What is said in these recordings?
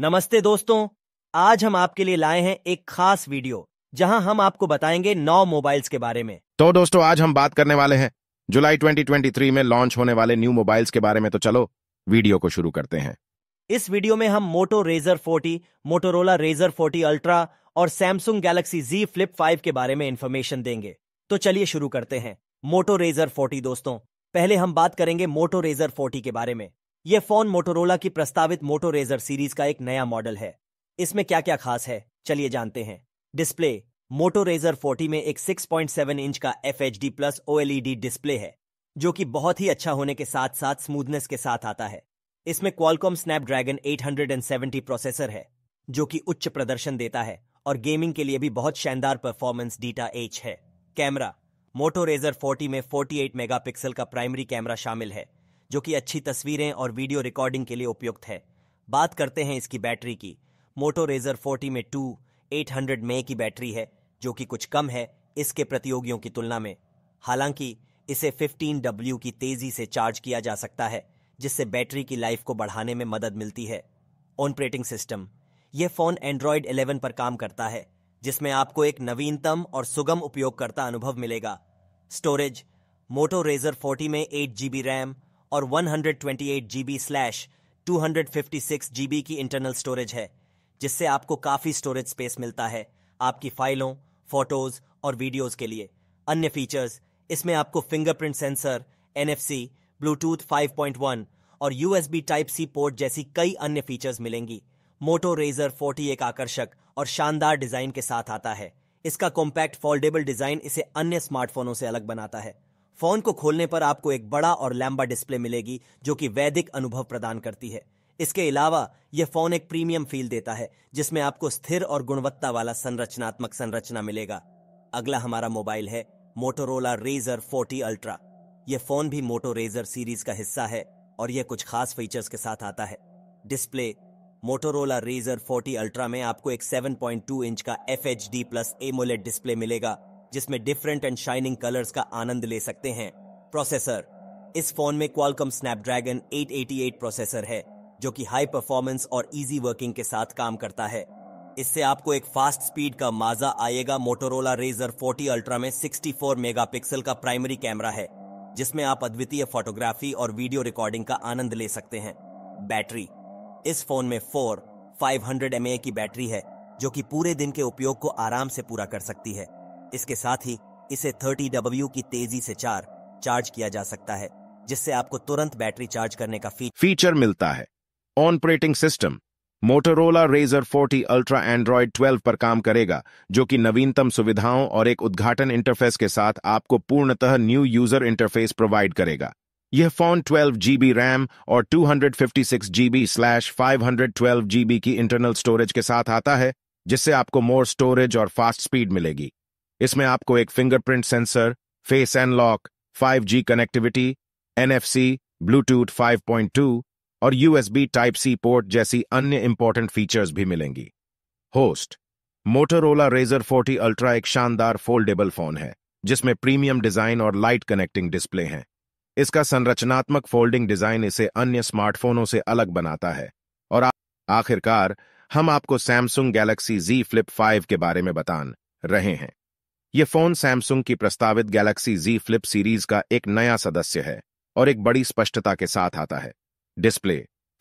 नमस्ते दोस्तों आज हम आपके लिए लाए हैं एक खास वीडियो जहां हम आपको बताएंगे नौ मोबाइल्स के बारे में तो दोस्तों आज हम बात करने वाले हैं जुलाई 2023 में लॉन्च होने वाले न्यू मोबाइल्स के बारे में तो चलो वीडियो को शुरू करते हैं इस वीडियो में हम Moto Razr 40, Motorola Razr 40 Ultra और Samsung Galaxy Z Flip five के बारे में इन्फॉर्मेशन देंगे तो चलिए शुरू करते हैं मोटो रेजर फोर्टी दोस्तों पहले हम बात करेंगे मोटो रेजर फोर्टी के बारे में यह फोन मोटोरोला की प्रस्तावित मोटो रेजर सीरीज का एक नया मॉडल है इसमें क्या क्या खास है चलिए जानते हैं डिस्प्ले मोटो रेजर 40 में एक 6.7 इंच का F H D plus O display है जो कि बहुत ही अच्छा होने के साथ साथ स्मूथनेस के साथ आता है इसमें क्वालकॉम स्नैपड्रैगन सेवेंटी प्रोसेसर है जो कि उच्च प्रदर्शन देता है और गेमिंग के लिए भी बहुत शानदार परफॉर्मेंस डीटा एच है कैमरा मोटो रेजर 40 में 48 मेगापिक्सल का प्राइमरी कैमरा शामिल है जो कि अच्छी तस्वीरें और वीडियो रिकॉर्डिंग के लिए उपयुक्त है बात करते हैं इसकी बैटरी की मोटो रेजर फोर्टी में टू एट हंड्रेड मे की बैटरी है जो कि कुछ कम है इसके प्रतियोगियों की तुलना में हालांकि इसे फिफ्टीन डब्ल्यू की तेजी से चार्ज किया जा सकता है जिससे बैटरी की लाइफ को बढ़ाने में मदद मिलती है ऑनप्रेटिंग सिस्टम यह फोन एंड्रॉयड 11 पर काम करता है जिसमें आपको एक नवीनतम और सुगम उपयोगकर्ता अनुभव मिलेगा स्टोरेज मोटो रेजर फोर्टी में एट जी रैम और 128 GB स्लैश 256 GB की इंटरनल स्टोरेज है जिससे आपको काफ़ी स्टोरेज स्पेस मिलता है आपकी फाइलों फोटोज और वीडियोज के लिए अन्य फीचर्स इसमें आपको फिंगरप्रिंट सेंसर एनएफसी ब्लूटूथ 5.1 और यूएसबी टाइप सी पोर्ट जैसी कई अन्य फीचर्स मिलेंगी मोटो रेजर 40 एक आकर्षक और शानदार डिजाइन के साथ आता है इसका कॉम्पैक्ट फोल्डेबल डिजाइन इसे अन्य स्मार्टफोनों से अलग बनाता है फोन को खोलने पर आपको एक बड़ा और लंबा डिस्प्ले मिलेगी जो कि वैदिक अनुभव प्रदान करती है इसके अलावा यह फोन एक प्रीमियम फील देता है जिसमें आपको स्थिर और गुणवत्ता वाला संरचनात्मक संरचना मिलेगा अगला हमारा मोबाइल है मोटोरोला रेजर 40 अल्ट्रा यह फोन भी मोटो रेजर सीरीज का हिस्सा है और यह कुछ खास फीचर्स के साथ आता है डिस्प्ले मोटोरोला रेजर 40 अल्ट्रा में आपको एक 7.2 इंच का F H D plus AMOLED display मिलेगा जिसमें डिफरेंट एंड शाइनिंग कलर्स का आनंद ले सकते हैं प्रोसेसर इस फोन में क्वालकम स्नैपड्रैगन 888 प्रोसेसर है जो कि हाई परफॉर्मेंस और इजी वर्किंग के साथ काम करता है इससे आपको एक फास्ट स्पीड का माजा आएगा मोटोरोला रेजर 40 अल्ट्रा में 64 मेगापिक्सल का प्राइमरी कैमरा है जिसमें आप अद्वितीय फोटोग्राफी और वीडियो रिकॉर्डिंग का आनंद ले सकते हैं बैटरी इस फोन में फोर फाइव हंड्रेड की बैटरी है जो कि पूरे दिन के उपयोग को आराम से पूरा कर सकती है इसके साथ ही इसे 30 डब्ल्यू की तेजी से चार चार्ज किया जा सकता है जिससे आपको तुरंत बैटरी चार्ज करने का फीचर मिलता है operating system Motorola Razr 40 Ultra Android 12 पर काम करेगा जो कि नवीनतम सुविधाओं और एक उद्घाटन इंटरफेस के साथ आपको पूर्णतः न्यू यूजर इंटरफेस प्रोवाइड करेगा यह फोन 12 जीबी रैम और 256 जीबी स्लैश 512 जीबी की इंटरनल स्टोरेज के साथ आता है जिससे आपको मोर स्टोरेज और फास्ट स्पीड मिलेगी इसमें आपको एक fingerprint sensor face unlock 5G connectivity NFC Bluetooth 5.2 और यूएसबी टाइप सी पोर्ट जैसी अन्य इंपॉर्टेंट फीचर्स भी मिलेंगी होस्ट मोटरोला रेजर 40 अल्ट्रा एक शानदार फोल्डेबल फोन है जिसमें प्रीमियम डिजाइन और लाइट कनेक्टिंग डिस्प्ले हैं इसका संरचनात्मक फोल्डिंग डिजाइन इसे अन्य स्मार्टफोनों से अलग बनाता है और आखिरकार हम आपको सैमसंग गैलेक्सी Z फ्लिप 5 के बारे में बता रहे हैं ये फोन सैमसंग की प्रस्तावित गैलेक्सी Z फ्लिप सीरीज का एक नया सदस्य है और एक बड़ी स्पष्टता के साथ आता है display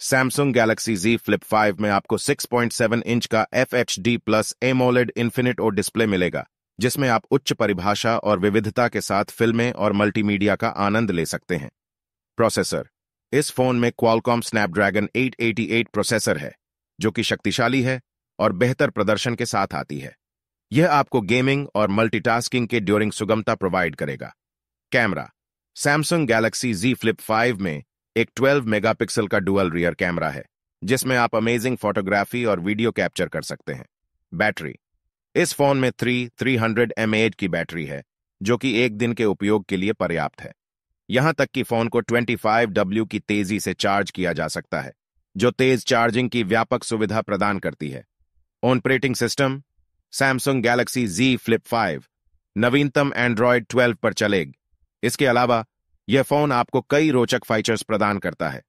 Samsung Galaxy Z Flip 5 में आपको 6.7 इंच का F H D plus AMOLED infinite O display मिलेगा जिसमें आप उच्च परिभाषा और विविधता के साथ फिल्में और मल्टीमीडिया का आनंद ले सकते हैं प्रोसेसर इस फोन में क्वालकॉम स्नैपड्रैगन 888 प्रोसेसर है जो कि शक्तिशाली है और बेहतर प्रदर्शन के साथ आती है यह आपको गेमिंग और मल्टीटास्किंग के ड्यूरिंग सुगमता प्रोवाइड करेगा camera Samsung Galaxy Z Flip 5 में एक 12 मेगापिक्सल का डुअल रियर कैमरा है जिसमें आप अमेजिंग फोटोग्राफी और वीडियो कैप्चर कर सकते हैं बैटरी इस फोन में थ्री थ्री हंड्रेड एम की बैटरी है जो कि एक दिन के उपयोग के लिए पर्याप्त है यहां तक कि फोन को 25W की तेजी से चार्ज किया जा सकता है जो तेज चार्जिंग की व्यापक सुविधा प्रदान करती है operating system Samsung Galaxy Z Flip 5 नवीनतम एंड्रॉयड 12 पर चलेगी इसके अलावा यह फोन आपको कई रोचक फीचर्स प्रदान करता है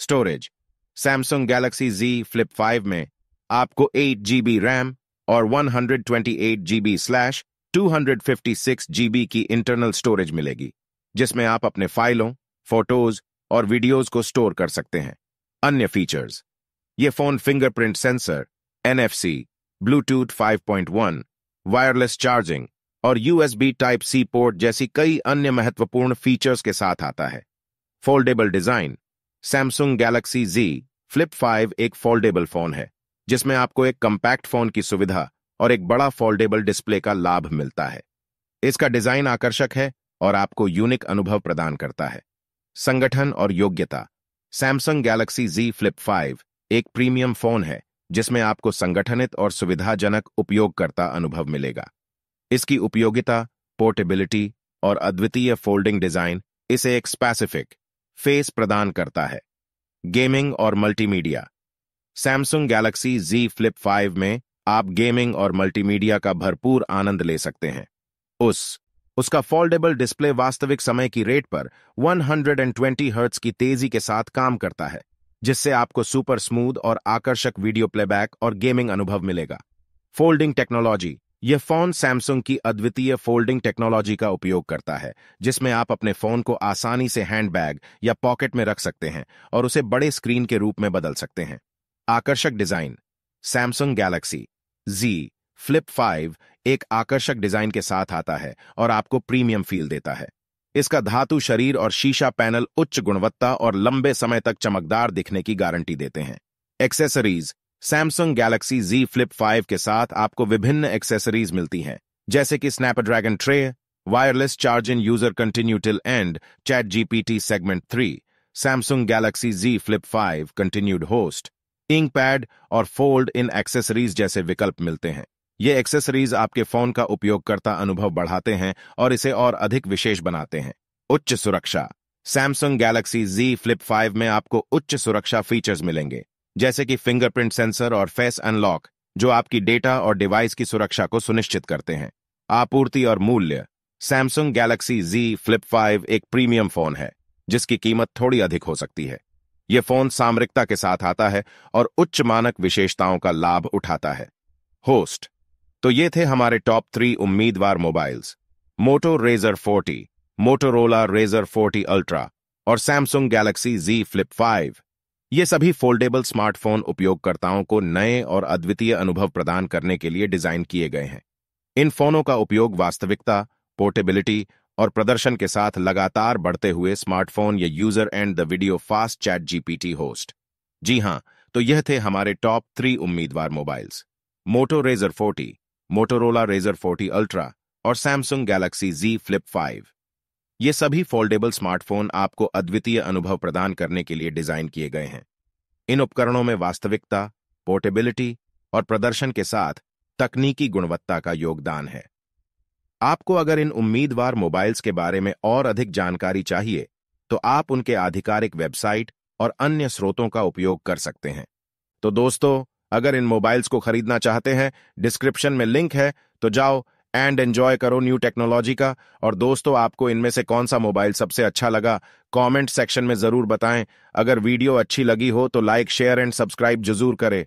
storage Samsung Galaxy Z Flip 5 में आपको एट जीबी रैम और 128 जीबी स्लैश 256 जीबी की इंटरनल स्टोरेज मिलेगी जिसमें आप अपने फाइलों फोटोज और वीडियोज को स्टोर कर सकते हैं अन्य फीचर्स ये phone fingerprint sensor NFC Bluetooth 5.1, wireless charging और यूएसबी टाइप सी पोर्ट जैसी कई अन्य महत्वपूर्ण फीचर्स के साथ आता है foldable design Samsung Galaxy Z Flip 5 एक फोल्डेबल फोन है जिसमें आपको एक कम्पैक्ट फोन की सुविधा और एक बड़ा फोल्डेबल डिस्प्ले का लाभ मिलता है इसका डिजाइन आकर्षक है और आपको यूनिक अनुभव प्रदान करता है संगठन और योग्यता सैमसंग गैलेक्सी Z फ्लिप 5 एक प्रीमियम फोन है जिसमें आपको संगठनित और सुविधाजनक उपयोगकर्ता अनुभव मिलेगा इसकी उपयोगिता पोर्टेबिलिटी और अद्वितीय फोल्डिंग डिजाइन इसे एक स्पेसिफिक फेस प्रदान करता है गेमिंग और multimedia Samsung Galaxy Z Flip 5 में आप गेमिंग और मल्टीमीडिया का भरपूर आनंद ले सकते हैं उस उसका फोल्डेबल डिस्प्ले वास्तविक समय की रेट पर 120 हर्ट्ज की तेजी के साथ काम करता है जिससे आपको सुपर स्मूथ और आकर्षक वीडियो प्लेबैक और गेमिंग अनुभव मिलेगा फोल्डिंग टेक्नोलॉजी यह फोन सैमसंग की अद्वितीय फोल्डिंग टेक्नोलॉजी का उपयोग करता है जिसमें आप अपने फोन को आसानी से हैंडबैग या पॉकेट में रख सकते हैं और उसे बड़े स्क्रीन के रूप में बदल सकते हैं आकर्षक design Samsung Galaxy Z Flip 5 एक आकर्षक डिजाइन के साथ आता है और आपको प्रीमियम फील देता है इसका धातु शरीर और शीशा पैनल उच्च गुणवत्ता और लंबे समय तक चमकदार दिखने की गारंटी देते हैं accessories Samsung Galaxy Z Flip 5 के साथ आपको विभिन्न एक्सेसरीज मिलती हैं जैसे कि Snapdragon tray wireless charging user continue till end ChatGPT segment 3 Samsung Galaxy Z Flip 5 continued host ink pad और फोल्ड इन एक्सेसरीज जैसे विकल्प मिलते हैं ये एक्सेसरीज आपके फोन का उपयोगकर्ता अनुभव बढ़ाते हैं और इसे और अधिक विशेष बनाते हैं उच्च सुरक्षा सैमसंग गैलेक्सी Z फ्लिप 5 में आपको उच्च सुरक्षा फीचर्स मिलेंगे जैसे कि फिंगरप्रिंट सेंसर और फेस अनलॉक जो आपकी डेटा और डिवाइस की सुरक्षा को सुनिश्चित करते हैं आपूर्ति और मूल्य सैमसंग गैलेक्सी Z फ्लिप 5 एक प्रीमियम फोन है जिसकी कीमत थोड़ी अधिक हो सकती है यह फोन सामरिकता के साथ आता है और उच्च मानक विशेषताओं का लाभ उठाता है होस्ट तो ये थे हमारे टॉप थ्री उम्मीदवार mobiles Moto Razr 40, Motorola Razr 40 Ultra और सैमसंग गैलेक्सी Z फ्लिप 5। ये सभी फोल्डेबल स्मार्टफोन उपयोगकर्ताओं को नए और अद्वितीय अनुभव प्रदान करने के लिए डिजाइन किए गए हैं इन फोनों का उपयोग वास्तविकता पोर्टेबिलिटी और प्रदर्शन के साथ लगातार बढ़ते हुए स्मार्टफोन या user and the video fast ChatGPT host जी हाँ तो यह थे हमारे टॉप थ्री उम्मीदवार mobiles Moto Razr 40, Motorola Razr 40 Ultra और सैमसंग गैलेक्सी Z फ्लिप 5। ये सभी फोल्डेबल स्मार्टफोन आपको अद्वितीय अनुभव प्रदान करने के लिए डिजाइन किए गए हैं इन उपकरणों में वास्तविकता पोर्टेबिलिटी और प्रदर्शन के साथ तकनीकी गुणवत्ता का योगदान है आपको अगर इन उम्मीदवार मोबाइल्स के बारे में और अधिक जानकारी चाहिए तो आप उनके आधिकारिक वेबसाइट और अन्य स्रोतों का उपयोग कर सकते हैं तो दोस्तों अगर इन मोबाइल्स को खरीदना चाहते हैं डिस्क्रिप्शन में लिंक है तो जाओ एंड एंजॉय करो न्यू टेक्नोलॉजी का और दोस्तों आपको इनमें से कौन सा मोबाइल सबसे अच्छा लगा कमेंट सेक्शन में ज़रूर बताएं अगर वीडियो अच्छी लगी हो तो लाइक शेयर एंड सब्सक्राइब जरूर करें